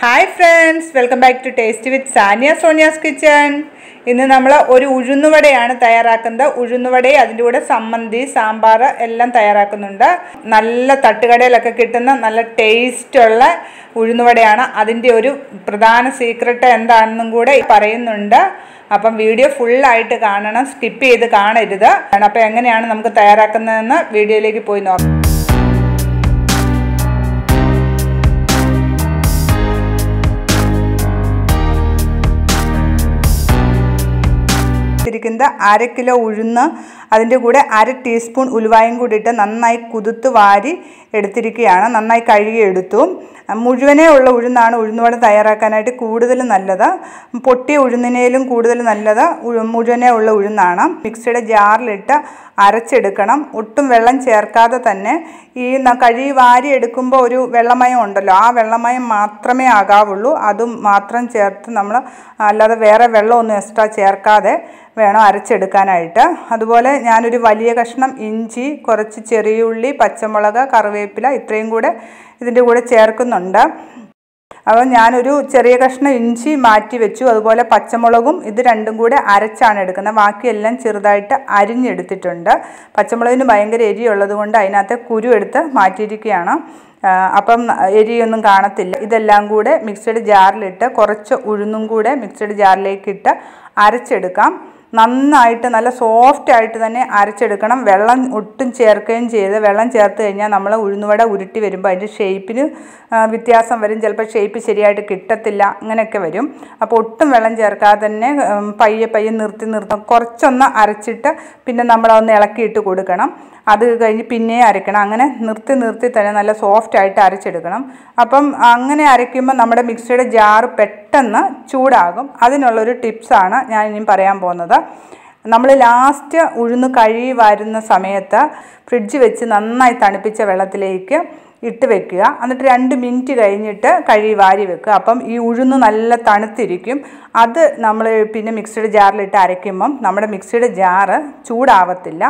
hi friends welcome back to taste with Saniya Sonia's kitchen ഇന്ന് നമ്മൾ ഒരു ഉഴുന്നുവടയാണ് തയ്യാറാക്കുന്നത് ഉഴുന്നുവട അതിൻ്റെ കൂടെ സമ്മന്തി സാമ്പാർ എല്ലാം തയ്യാറാക്കുന്നുണ്ട് നല്ല തട്ടുകടയിലൊക്കെ കിട്ടുന്ന നല്ല ടേസ്റ്റുള്ള ഉഴുന്നുവടയാണ് അതിൻ്റെ ഒരു പ്രധാന സീക്രട്ട് എന്താണെന്നും കൂടെ പറയുന്നുണ്ട് അപ്പം വീഡിയോ ഫുള്ളായിട്ട് കാണണം സ്കിപ്പ് ചെയ്ത് കാണരുത് അപ്പോൾ എങ്ങനെയാണ് നമുക്ക് തയ്യാറാക്കുന്നതെന്ന് വീഡിയോയിലേക്ക് പോയി നോക്കാം എടുക്കുന്നത് അര കിലോ ഉഴുന്ന് അതിൻ്റെ കൂടെ അര ടീസ്പൂൺ ഉലുവായും കൂടിയിട്ട് നന്നായി കുതിർത്ത് വാരി എടുത്തിരിക്കുകയാണ് നന്നായി കഴുകി എടുത്തു മുഴുവനേ ഉള്ള ഉഴുന്നാണ് ഉഴുന്നുവട തയ്യാറാക്കാനായിട്ട് കൂടുതൽ നല്ലത് പൊട്ടിയ ഉഴുന്നിനേലും കൂടുതൽ നല്ലത് മുഴുവനേ ഉള്ള ഉഴുന്നാണ് മിക്സിയുടെ ജാറിലിട്ട് അരച്ചെടുക്കണം ഒട്ടും വെള്ളം ചേർക്കാതെ തന്നെ ഈ കഴുകി വാരി എടുക്കുമ്പോൾ ഒരു വെള്ളമയം ഉണ്ടല്ലോ ആ വെള്ളമയം മാത്രമേ ആകാവുള്ളൂ അതും മാത്രം ചേർത്ത് നമ്മൾ അല്ലാതെ വേറെ വെള്ളമൊന്നും എക്സ്ട്രാ ചേർക്കാതെ വേണം അരച്ചെടുക്കാനായിട്ട് അതുപോലെ ഞാനൊരു വലിയ കഷ്ണം ഇഞ്ചി കുറച്ച് ചെറിയ ഉള്ളി പച്ചമുളക് കറിവേപ്പില ഇത്രയും കൂടെ ഇതിൻ്റെ കൂടെ ചേർക്കുന്നുണ്ട് അപ്പോൾ ഞാനൊരു ചെറിയ കഷ്ണം ഇഞ്ചി മാറ്റി വെച്ചു അതുപോലെ പച്ചമുളകും ഇത് രണ്ടും കൂടെ അരച്ചാണ് എടുക്കുന്നത് ബാക്കിയെല്ലാം ചെറുതായിട്ട് അരിഞ്ഞെടുത്തിട്ടുണ്ട് പച്ചമുളകിന് ഭയങ്കര എരിയുള്ളത് കൊണ്ട് അതിനകത്ത് കുരുവെടുത്ത് എടുത്ത് മാറ്റിയിരിക്കുകയാണ് അപ്പം എരിയൊന്നും കാണത്തില്ല ഇതെല്ലാം കൂടെ മിക്സഡ് ജാറിലിട്ട് കുറച്ച് ഉഴുന്നും കൂടെ മിക്സഡ് ജാറിലേക്ക് ഇട്ട് അരച്ചെടുക്കാം നന്നായിട്ട് നല്ല സോഫ്റ്റ് ആയിട്ട് തന്നെ അരച്ചെടുക്കണം വെള്ളം ഒട്ടും ചേർക്കുകയും ചെയ്ത് വെള്ളം ചേർത്ത് കഴിഞ്ഞാൽ നമ്മൾ ഉഴുന്നുവട ഉരുട്ടി വരുമ്പോൾ അതിൻ്റെ ഷേപ്പിന് വ്യത്യാസം വരും ചിലപ്പോൾ ഷേപ്പ് ശരിയായിട്ട് കിട്ടത്തില്ല അങ്ങനെയൊക്കെ വരും അപ്പോൾ ഒട്ടും വെള്ളം ചേർക്കാതെ തന്നെ പയ്യെ പയ്യെ നിർത്തി നിർത്തി കുറച്ചൊന്ന് അരച്ചിട്ട് പിന്നെ നമ്മളൊന്ന് ഇളക്കിയിട്ട് കൊടുക്കണം അത് കഴിഞ്ഞ് പിന്നെയും അരക്കണം അങ്ങനെ നിർത്തി നിർത്തി തന്നെ നല്ല സോഫ്റ്റ് ആയിട്ട് അരച്ചെടുക്കണം അപ്പം അങ്ങനെ അരയ്ക്കുമ്പോൾ നമ്മുടെ മിക്സിയുടെ ജാറ് പെട്ടെന്ന് പെട്ടെന്ന് ചൂടാകും അതിനുള്ളൊരു ടിപ്സാണ് ഞാൻ ഇനി പറയാൻ പോകുന്നത് നമ്മൾ ലാസ്റ്റ് ഉഴുന്ന് കഴുകി വരുന്ന സമയത്ത് ഫ്രിഡ്ജ് വെച്ച് നന്നായി തണുപ്പിച്ച വെള്ളത്തിലേക്ക് ഇട്ട് വെക്കുക എന്നിട്ട് രണ്ട് മിനിറ്റ് കഴിഞ്ഞിട്ട് കഴി വാരി വെക്കുക അപ്പം ഈ ഉഴുന്ന് നല്ല തണുത്തിരിക്കും അത് നമ്മൾ പിന്നെ മിക്സിയുടെ ജാറിലിട്ട് അരയ്ക്കുമ്പം നമ്മുടെ മിക്സിയുടെ ജാറ് ചൂടാവത്തില്ല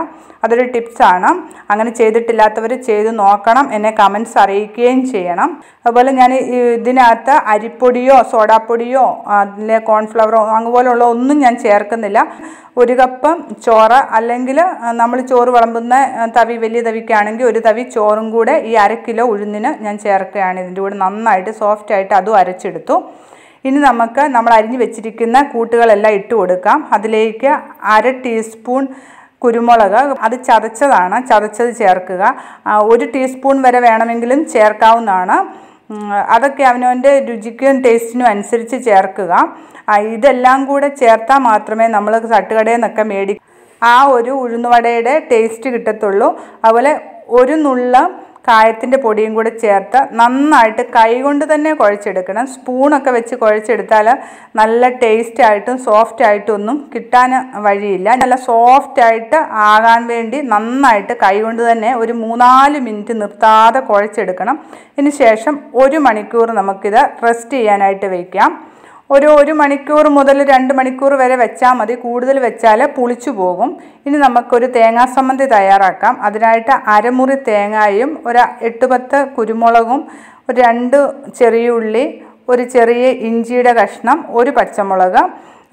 അതൊരു ടിപ്സാണ് അങ്ങനെ ചെയ്തിട്ടില്ലാത്തവർ ചെയ്ത് നോക്കണം എന്നെ കമൻസ് അറിയിക്കുകയും ചെയ്യണം അതുപോലെ ഞാൻ ഇതിനകത്ത് അരിപ്പൊടിയോ സോഡാപ്പൊടിയോ അതിലെ കോൺഫ്ലവറോ അതുപോലെയുള്ള ഒന്നും ഞാൻ ചേർക്കുന്നില്ല ഒരു കപ്പ് ചോറ് അല്ലെങ്കിൽ നമ്മൾ ചോറ് വിളമ്പുന്ന തവി വലിയ തവിക്കാണെങ്കിൽ ഒരു തവി ചോറും കൂടെ ഈ അര കിലോ ഉഴുന്നിന് ഞാൻ ചേർക്കുകയാണ് ഇതിൻ്റെ കൂടെ നന്നായിട്ട് സോഫ്റ്റ് ആയിട്ട് അതും അരച്ചെടുത്തു ഇനി നമുക്ക് നമ്മൾ അരിഞ്ഞു വെച്ചിരിക്കുന്ന കൂട്ടുകളെല്ലാം ഇട്ട് കൊടുക്കാം അതിലേക്ക് അര ടീസ്പൂൺ കുരുമുളക് അത് ചതച്ചതാണ് ചതച്ചത് ചേർക്കുക ഒരു ടീസ്പൂൺ വരെ വേണമെങ്കിലും ചേർക്കാവുന്നതാണ് അതൊക്കെ അവനവൻ്റെ രുചിക്കും ടേസ്റ്റിനും അനുസരിച്ച് ചേർക്കുക ഇതെല്ലാം കൂടെ ചേർത്താൽ മാത്രമേ നമ്മൾ തട്ടുകടയിൽ നിന്നൊക്കെ മേടി ആ ഒരു ഉഴുന്നുവടയുടെ ടേസ്റ്റ് കിട്ടത്തുള്ളൂ അതുപോലെ ഒരു നുള്ള കായത്തിൻ്റെ പൊടിയും കൂടെ ചേർത്ത് നന്നായിട്ട് കൈകൊണ്ട് തന്നെ കുഴച്ചെടുക്കണം സ്പൂണൊക്കെ വെച്ച് കുഴച്ചെടുത്താൽ നല്ല ടേസ്റ്റ് ആയിട്ടും സോഫ്റ്റ് ആയിട്ടും ഒന്നും കിട്ടാൻ വഴിയില്ല നല്ല ആയിട്ട് ആകാൻ വേണ്ടി നന്നായിട്ട് കൈകൊണ്ട് തന്നെ ഒരു മൂന്നാല് മിനിറ്റ് നിർത്താതെ കുഴച്ചെടുക്കണം ഇതിന് ശേഷം ഒരു മണിക്കൂർ നമുക്കിത് റെസ്റ്റ് ചെയ്യാനായിട്ട് വയ്ക്കാം ഒരു ഒരു മണിക്കൂർ മുതൽ രണ്ട് മണിക്കൂർ വരെ വെച്ചാൽ മതി കൂടുതൽ വെച്ചാൽ പുളിച്ചു പോകും ഇനി നമുക്കൊരു തേങ്ങാ സമ്മന്തി തയ്യാറാക്കാം അതിനായിട്ട് അരമുറി തേങ്ങായും ഒരു എട്ട് പത്ത് കുരുമുളകും ഒരു രണ്ട് ചെറിയ ഉള്ളി ഒരു ചെറിയ ഇഞ്ചിയുടെ കഷ്ണം ഒരു പച്ചമുളക്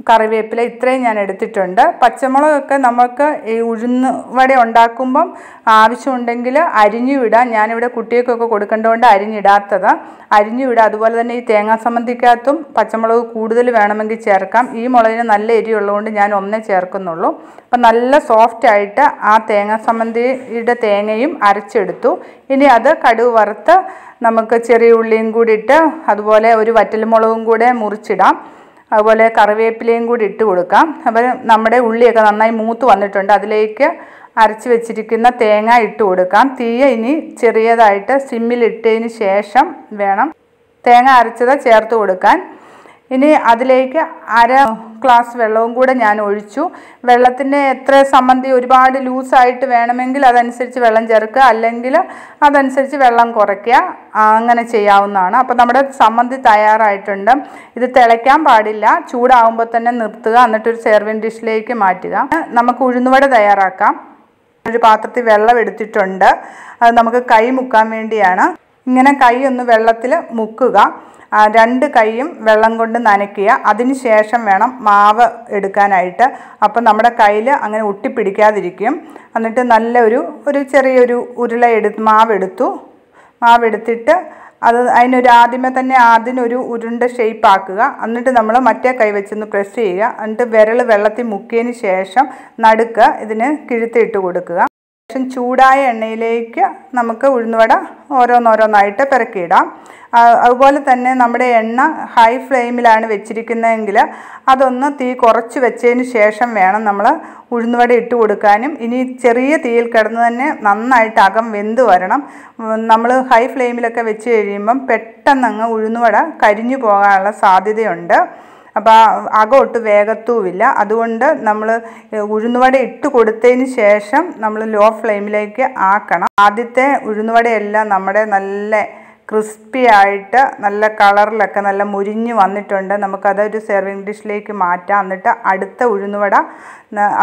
കറിവേപ്പില ഇത്രയും ഞാൻ എടുത്തിട്ടുണ്ട് പച്ചമുളകൊക്കെ നമുക്ക് ഈ ഉഴുന്ന് വട ഉണ്ടാക്കുമ്പം ആവശ്യമുണ്ടെങ്കിൽ അരിഞ്ഞുവിടാം ഞാനിവിടെ കുട്ടികൾക്കൊക്കെ കൊടുക്കേണ്ടതുകൊണ്ട് അരിഞ്ഞിടാത്തത് അരിഞ്ഞുവിടാം അതുപോലെ തന്നെ ഈ തേങ്ങാ സംബന്ധിക്കകത്തും പച്ചമുളക് കൂടുതൽ വേണമെങ്കിൽ ചേർക്കാം ഈ മുളകിന് നല്ല എരിയുള്ളതുകൊണ്ട് ഞാൻ ഒന്നേ ചേർക്കുന്നുള്ളൂ അപ്പം നല്ല സോഫ്റ്റായിട്ട് ആ തേങ്ങാ സംബന്ധിയുടെ തേങ്ങയും അരച്ചെടുത്തു ഇനി അത് കടുവ് വറുത്ത് നമുക്ക് ചെറിയ ഉള്ളിയും കൂടി ഇട്ട് അതുപോലെ ഒരു വറ്റൽമുളകും കൂടെ മുറിച്ചിടാം അതുപോലെ കറിവേപ്പിലയും കൂടി ഇട്ട് കൊടുക്കാം അപ്പോൾ നമ്മുടെ ഉള്ളിയൊക്കെ നന്നായി മൂത്ത് വന്നിട്ടുണ്ട് അതിലേക്ക് അരച്ച് വെച്ചിരിക്കുന്ന തേങ്ങ ഇട്ട് കൊടുക്കാം തീയ ഇനി ചെറിയതായിട്ട് സിമ്മിലിട്ടതിന് ശേഷം വേണം തേങ്ങ അരച്ചത് ചേർത്ത് കൊടുക്കാൻ ഇനി അതിലേക്ക് അര ഗ്ലാസ് വെള്ളവും കൂടെ ഞാൻ ഒഴിച്ചു വെള്ളത്തിൻ്റെ എത്ര സംബന്ധി ഒരുപാട് ലൂസായിട്ട് വേണമെങ്കിൽ അതനുസരിച്ച് വെള്ളം ചേർക്കുക അല്ലെങ്കിൽ അതനുസരിച്ച് വെള്ളം കുറയ്ക്കുക അങ്ങനെ ചെയ്യാവുന്നതാണ് അപ്പോൾ നമ്മുടെ സംബന്ധി തയ്യാറായിട്ടുണ്ട് ഇത് തിളയ്ക്കാൻ പാടില്ല ചൂടാവുമ്പോൾ തന്നെ നിർത്തുക എന്നിട്ടൊരു സെർവിങ് ഡിഷിലേക്ക് മാറ്റുക നമുക്ക് ഉഴുന്നുവട തയ്യാറാക്കാം ഒരു പാത്രത്തിൽ വെള്ളം എടുത്തിട്ടുണ്ട് അത് നമുക്ക് കൈ മുക്കാൻ വേണ്ടിയാണ് ഇങ്ങനെ കൈ ഒന്ന് വെള്ളത്തിൽ മുക്കുക രണ്ട് കൈയും വെള്ളം കൊണ്ട് നനയ്ക്കുക അതിന് ശേഷം വേണം മാവ് എടുക്കാനായിട്ട് അപ്പം നമ്മുടെ കയ്യിൽ അങ്ങനെ ഒട്ടിപ്പിടിക്കാതിരിക്കും എന്നിട്ട് നല്ലൊരു ഒരു ചെറിയൊരു ഉരുള എടു മാവെടുത്തു മാവെടുത്തിട്ട് അത് അതിനൊരു ആദ്യമേ തന്നെ അതിനൊരു ഉരുണ്ട ഷേപ്പ് ആക്കുക എന്നിട്ട് നമ്മൾ മറ്റേ കൈ വെച്ചൊന്ന് പ്രസ് ചെയ്യുക എന്നിട്ട് വിരൽ വെള്ളത്തിൽ മുക്കിയതിന് ശേഷം നടുക്ക് ഇതിന് കിഴുത്തിട്ട് കൊടുക്കുക ശേഷം ചൂടായ എണ്ണയിലേക്ക് നമുക്ക് ഉഴുന്നുവട ഓരോന്നോരോന്നായിട്ട് പിറക്കിയിടാം അതുപോലെ തന്നെ നമ്മുടെ എണ്ണ ഹൈ ഫ്ലെയിമിലാണ് വെച്ചിരിക്കുന്നതെങ്കിൽ അതൊന്ന് തീ കുറച്ച് വെച്ചതിന് ശേഷം വേണം നമ്മൾ ഉഴുന്നുവട ഇട്ട് കൊടുക്കാനും ഇനി ചെറിയ തീയിൽ കിടന്ന് തന്നെ നന്നായിട്ട് അകം വെന്ത് വരണം നമ്മൾ ഹൈ ഫ്ലെയിമിലൊക്കെ വെച്ച് കഴിയുമ്പം പെട്ടെന്നങ്ങ് ഉഴുന്നുവട കരിഞ്ഞു പോകാനുള്ള സാധ്യതയുണ്ട് അപ്പോൾ അകം ഒട്ട് വേഗത്തുമില്ല അതുകൊണ്ട് നമ്മൾ ഉഴുന്നുവട ഇട്ട് കൊടുത്തതിന് ശേഷം നമ്മൾ ലോ ഫ്ലെയിമിലേക്ക് ആക്കണം ആദ്യത്തെ ഉഴുന്നുവടയെല്ലാം നമ്മുടെ നല്ല ക്രിസ്പി ആയിട്ട് നല്ല കളറിലൊക്കെ നല്ല മുരിഞ്ഞ് വന്നിട്ടുണ്ട് നമുക്കതൊരു സെർവിങ് ഡിഷിലേക്ക് മാറ്റാം എന്നിട്ട് അടുത്ത ഉഴുന്നുവട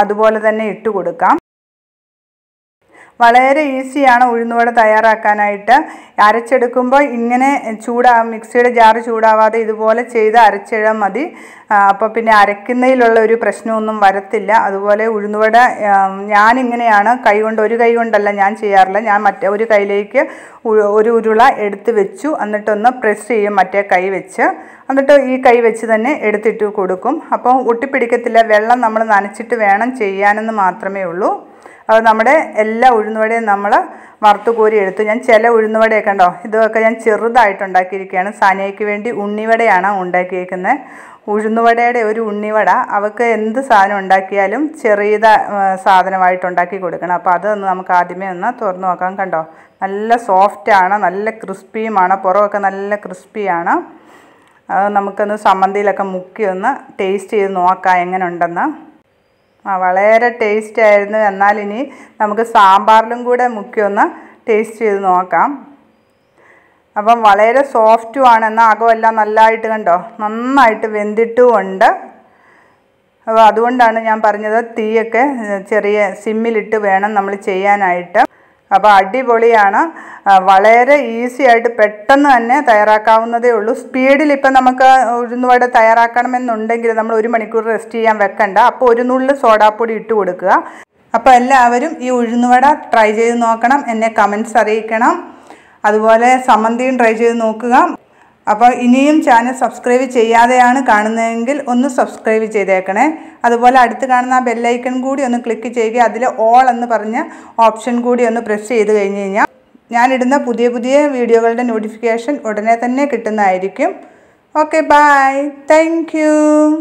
അതുപോലെ തന്നെ ഇട്ട് കൊടുക്കാം വളരെ ഈസിയാണ് ഉഴുന്നുവട തയ്യാറാക്കാനായിട്ട് അരച്ചെടുക്കുമ്പോൾ ഇങ്ങനെ ചൂടാ മിക്സിയുടെ ജാറ് ചൂടാവാതെ ഇതുപോലെ ചെയ്ത് അരച്ചിടാൻ മതി അപ്പോൾ പിന്നെ അരയ്ക്കുന്നതിലുള്ള ഒരു പ്രശ്നമൊന്നും വരത്തില്ല അതുപോലെ ഉഴുന്നുവട ഞാനിങ്ങനെയാണ് കൈ കൊണ്ട് ഒരു കൈ കൊണ്ടല്ല ഞാൻ ചെയ്യാറില്ല ഞാൻ മറ്റേ ഒരു കൈയിലേക്ക് ഒരു ഉരുള എടുത്ത് വെച്ചു എന്നിട്ടൊന്ന് പ്രസ് ചെയ്യും മറ്റേ കൈ വെച്ച് എന്നിട്ട് ഈ കൈ വെച്ച് തന്നെ എടുത്തിട്ട് കൊടുക്കും അപ്പോൾ ഒട്ടിപ്പിടിക്കത്തില്ല വെള്ളം നമ്മൾ നനച്ചിട്ട് വേണം ചെയ്യാനെന്ന് മാത്രമേ ഉള്ളൂ അപ്പോൾ നമ്മുടെ എല്ലാ ഉഴുന്നുവടയും നമ്മൾ വറുത്ത് കോരി എടുത്തു ഞാൻ ചില ഉഴുന്നുവടയൊക്കെ ഉണ്ടോ ഇതൊക്കെ ഞാൻ ചെറുതായിട്ട് ഉണ്ടാക്കിയിരിക്കുകയാണ് സാനിയയ്ക്ക് വേണ്ടി ഉണ്ണിവടയാണ് ഉണ്ടാക്കിയേക്കുന്നത് ഉഴുന്നുവടയുടെ ഒരു ഉണ്ണിവട അവൾക്ക് എന്ത് സാധനം ഉണ്ടാക്കിയാലും ചെറിയ സാധനമായിട്ട് ഉണ്ടാക്കി കൊടുക്കണം അപ്പോൾ അതൊന്ന് നമുക്ക് ആദ്യമേ ഒന്ന് തുറന്നു നോക്കാം കണ്ടോ നല്ല സോഫ്റ്റാണ് നല്ല ക്രിസ്പിയുമാണ് പുറമൊക്കെ നല്ല ക്രിസ്പിയാണ് നമുക്കൊന്ന് സമ്മന്തിയിലൊക്കെ മുക്കി ഒന്ന് ടേസ്റ്റ് ചെയ്ത് നോക്കാം എങ്ങനെ ഉണ്ടെന്ന് ആ വളരെ ടേസ്റ്റ് ആയിരുന്നു എന്നാൽ ഇനി നമുക്ക് സാമ്പാറിലും കൂടെ മുക്കി ഒന്ന് ടേസ്റ്റ് ചെയ്ത് നോക്കാം അപ്പം വളരെ ആണ് എന്നാൽ അകമെല്ലാം നല്ലതായിട്ട് കണ്ടോ നന്നായിട്ട് വെന്തിട്ടുമുണ്ട് അപ്പോൾ അതുകൊണ്ടാണ് ഞാൻ പറഞ്ഞത് തീയൊക്കെ ചെറിയ സിമ്മിലിട്ട് വേണം നമ്മൾ ചെയ്യാനായിട്ട് അപ്പോൾ അടിപൊളിയാണ് വളരെ ഈസി ആയിട്ട് പെട്ടെന്ന് തന്നെ തയ്യാറാക്കാവുന്നതേ ഉള്ളൂ സ്പീഡിൽ ഇപ്പം നമുക്ക് ഉഴുന്നുവട തയ്യാറാക്കണമെന്നുണ്ടെങ്കിൽ നമ്മൾ ഒരു മണിക്കൂർ റെസ്റ്റ് ചെയ്യാൻ വെക്കണ്ട അപ്പോൾ ഒരു നുള്ളിൽ സോഡാപ്പൊടി ഇട്ട് കൊടുക്കുക അപ്പോൾ എല്ലാവരും ഈ ഉഴുന്നുവട ട്രൈ ചെയ്ത് നോക്കണം എന്നെ കമൻസ് അറിയിക്കണം അതുപോലെ സമന്തിയും ട്രൈ ചെയ്ത് നോക്കുക അപ്പോൾ ഇനിയും ചാനൽ സബ്സ്ക്രൈബ് ചെയ്യാതെയാണ് കാണുന്നതെങ്കിൽ ഒന്ന് സബ്സ്ക്രൈബ് ചെയ്തേക്കണേ അതുപോലെ അടുത്ത് കാണുന്ന ആ ബെല്ലൈക്കൺ കൂടി ഒന്ന് ക്ലിക്ക് ചെയ്യുക അതിൽ ഓൾ എന്ന് പറഞ്ഞ ഓപ്ഷൻ കൂടി ഒന്ന് പ്രസ് ചെയ്ത് കഴിഞ്ഞ് കഴിഞ്ഞാൽ ഞാനിടുന്ന പുതിയ പുതിയ വീഡിയോകളുടെ നോട്ടിഫിക്കേഷൻ ഉടനെ തന്നെ കിട്ടുന്നതായിരിക്കും ഓക്കെ ബായ് താങ്ക്